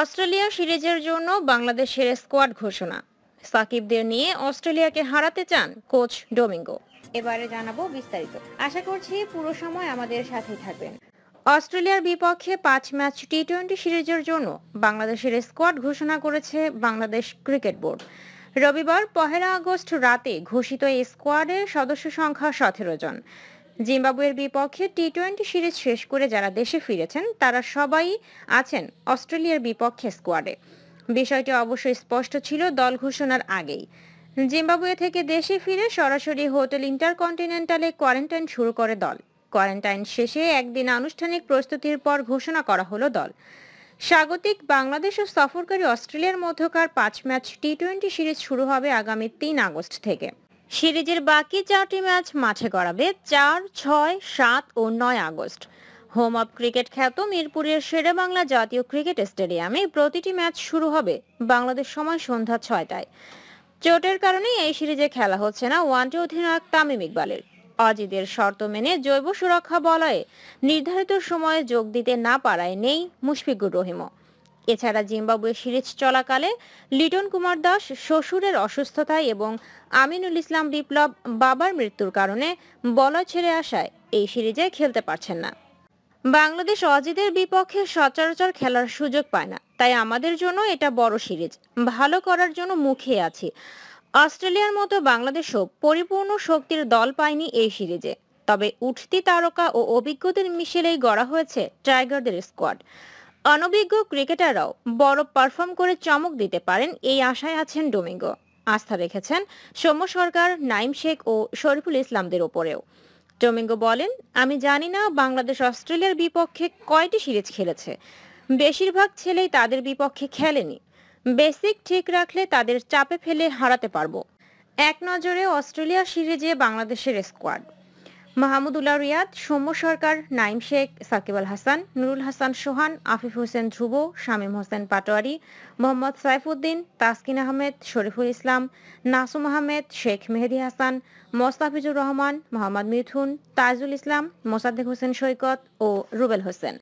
Australia সিরিজের জন্য বাংলাদেশের স্কোয়াড ঘোষণা সাকিবদের নিয়ে অস্ট্রেলিয়াকে হারাতে চান কোচ ডোমিঙ্গো এবারে জানাবো বিস্তারিত আশা করছি পুরো সময় আমাদের সাথেই থাকবেন অস্ট্রেলিয়ার বিপক্ষে পাঁচ ম্যাচ টি টোয়েন্টি সিরিজের জন্য বাংলাদেশের স্কোয়াড ঘোষণা করেছে বাংলাদেশ ক্রিকেট বোর্ড রবিবার পহেলা আগস্ট রাতে ঘোষিত এই স্কোয়াডের সদস্য সংখ্যা সতেরো জন জিম্বাবুয়ের বিপক্ষে টি টোয়েন্টি সিরিজ শেষ করে যারা দেশে ফিরেছেন তারা সবাই আছেন অস্ট্রেলিয়ার বিপক্ষে স্কোয়াডে বিষয়টি অবশ্যই স্পষ্ট ছিল দল ঘোষণার আগেই জিম্বাবুয়ে থেকে দেশে ফিরে সরাসরি হোটেল ইন্টারকন্টিনেন্টালে কোয়ারেন্টাইন শুরু করে দল কোয়ারেন্টাইন শেষে একদিন আনুষ্ঠানিক প্রস্তুতির পর ঘোষণা করা হলো দল স্বাগতিক বাংলাদেশ ও সফরকারী অস্ট্রেলিয়ার মধ্যকার পাঁচ ম্যাচ টি টোয়েন্টি সিরিজ শুরু হবে আগামী তিন আগস্ট থেকে সিরিজের বাকি চারটি ম্যাচ মাঠে গড়াবে চার ছয় সাত ও নয় আগস্ট হোম অব ক্রিকেট খ্যাত মিরপুরের শেরে বাংলা জাতীয় ক্রিকেট স্টেডিয়ামে প্রতিটি ম্যাচ শুরু হবে বাংলাদেশ সময় সন্ধ্যা ছয়টায় চোটের কারণে এই সিরিজে খেলা হচ্ছে না ওয়ানডে অধিনায়ক তামিম ইকবালের অজিদের শর্ত মেনে জৈব সুরক্ষা বলয়ে নির্ধারিত সময়ে যোগ দিতে না পারায় নেই মুশফিকুর রহিমও এছাড়া জিম্বাবুয়ে সিরিজ চলাকালে লিটন কুমার দাস শ্বশুরের অসুস্থতায় এবং আমিনুল ইসলাম বিপ্লব বাবার মৃত্যুর কারণে বলয় ছেড়ে আসায় এই সিরিজে খেলতে পারছেন না বাংলাদেশ অজিদের বিপক্ষে সচরাচর খেলার সুযোগ পায় না তাই আমাদের জন্য এটা বড় সিরিজ ভালো করার জন্য মুখে আছি অস্ট্রেলিয়ার মতো বাংলাদেশও পরিপূর্ণ শক্তির দল পায়নি এই সিরিজে তবে উঠতি তারকা ও অভিজ্ঞতার মিশেলেই গড়া হয়েছে টাইগারদের স্কোয়াড অনভিজ্ঞ ক্রিকেটাররাও বড় পারফর্ম করে চমক দিতে পারেন এই আশায় আছেন ডোমিঙ্গো আস্থা রেখেছেন সৌম্য সরকার নাইম শেখ ও শরীফুল ইসলামদের ওপরেও ডোমিঙ্গো বলেন আমি জানি না বাংলাদেশ অস্ট্রেলিয়ার বিপক্ষে কয়টি সিরিজ খেলেছে বেশিরভাগ ছেলেই তাদের বিপক্ষে খেলেনি বেসিক ঠিক রাখলে তাদের চাপে ফেলে হারাতে পারবো এক নজরে অস্ট্রেলিয়া সিরিজে বাংলাদেশের স্কোয়াড মাহমুদুল্লাহ রিয়াদ সৌম্য সরকার নাইম শেখ সাকিব আল হাসান নুরুল হাসান সোহান আফিফ হোসেন ধ্রুব শামীম হোসেন পাটোয়ারি মোহাম্মদ সাইফুদ্দিন তাসকিন আহমেদ শরীফুল ইসলাম নাসুম আহমেদ শেখ মেহেদি হাসান মোস্তাফিজুর রহমান মোহাম্মদ মিথুন তাজুল ইসলাম মোসাদ্দেক হোসেন সৈকত ও রুবেল হোসেন